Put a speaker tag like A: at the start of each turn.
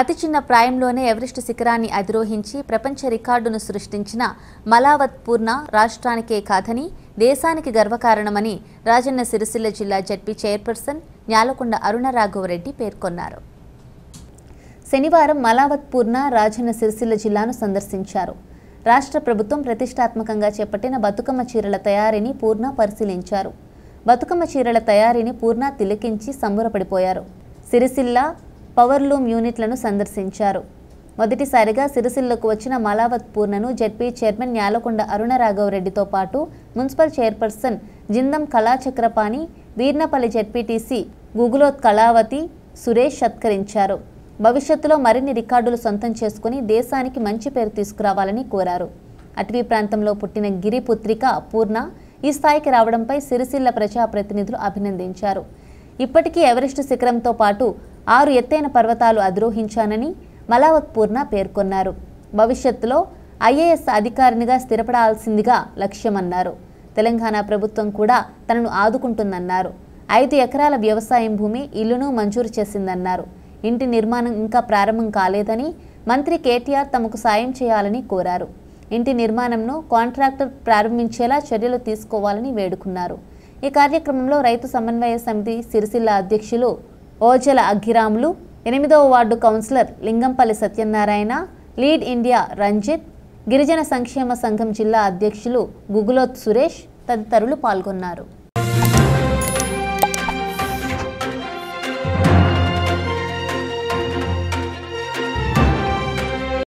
A: అతి చిన్న ప్రాయంలోనే ఎవరెస్ట్ శిఖరాన్ని అధిరోహించి ప్రపంచ రికార్డును సృష్టించిన మలావత్ పూర్ణ రాష్ట్రానికే కాదని దేశానికి గర్వకారణమని రాజన్న సిరిసిల్ల జిల్లా జడ్పీ చైర్పర్సన్ న్యాలకొండ అరుణ రాఘవరెడ్డి పేర్కొన్నారు శనివారం మలావత్ పూర్ణ రాజన్న సిరిసిల్ల జిల్లాను సందర్శించారు రాష్ట్ర ప్రభుత్వం ప్రతిష్టాత్మకంగా చేపట్టిన బతుకమ్మ చీరల తయారీని పూర్ణ పరిశీలించారు బతుకమ్మ చీరల తయారీని పూర్ణ తిలకించి సంబురపడిపోయారు సిరిసిల్ల పవర్లూమ్ యూనిట్లను సందర్శించారు మొదటిసారిగా సిరిసిల్లకు వచ్చిన మాలావత్ పూర్ణను జెడ్పీ చైర్మన్ న్యాలకొండ అరుణ రెడ్డితో పాటు municipal chairperson Jindam Kalachakrapani Veernapalli ZPTC Gugulothu Kalavathi Suresh సత్కరించారు భవిష్యత్తులో మరిన్ని రికార్డులు సొంతం చేసుకుని దేశానికి మంచి పేరు తీసుకురావాలని కోరారు అటవీ ప్రాంతంలో పుట్టిన గిరి పుత్రిక పూర్ణ ఈ స్థాయికి రావడంపై సిరిసిల్ల ప్రజాప్రతినిధులు అభినందించారు ఇప్పటికీ ఎవరెస్ట్ శిఖరంతో పాటు ఆరు ఎత్తైన పర్వతాలు అధిరోహించానని మలావత్ పూర్ణ పేర్కొన్నారు భవిష్యత్తులో ఐఏఎస్ అధికారినిగా స్థిరపడాల్సిందిగా లక్ష్యమన్నారు తెలంగాణ ప్రభుత్వం కూడా తనను ఆదుకుంటుందన్నారు ఐదు ఎకరాల వ్యవసాయం భూమి ఇల్లును మంజూరు చేసిందన్నారు ఇంటి నిర్మాణం ఇంకా ప్రారంభం కాలేదని మంత్రి కేటీఆర్ తమకు సాయం చేయాలని కోరారు ఇంటి నిర్మాణంను కాంట్రాక్టర్ ప్రారంభించేలా చర్యలు తీసుకోవాలని వేడుకున్నారు ఈ కార్యక్రమంలో రైతు సమన్వయ సమితి సిరిసిల్ల అధ్యక్షులు ఓచల అగ్గిరాములు ఎనిమిదవ ward councillor Lingampalli Satyanarayana lead India Ranjith గిరిజన సంక్షేమ సంఘం జిల్లా అధ్యక్షులు గుగులోత్ సురేష్ తదితరులు పాల్గొన్నారు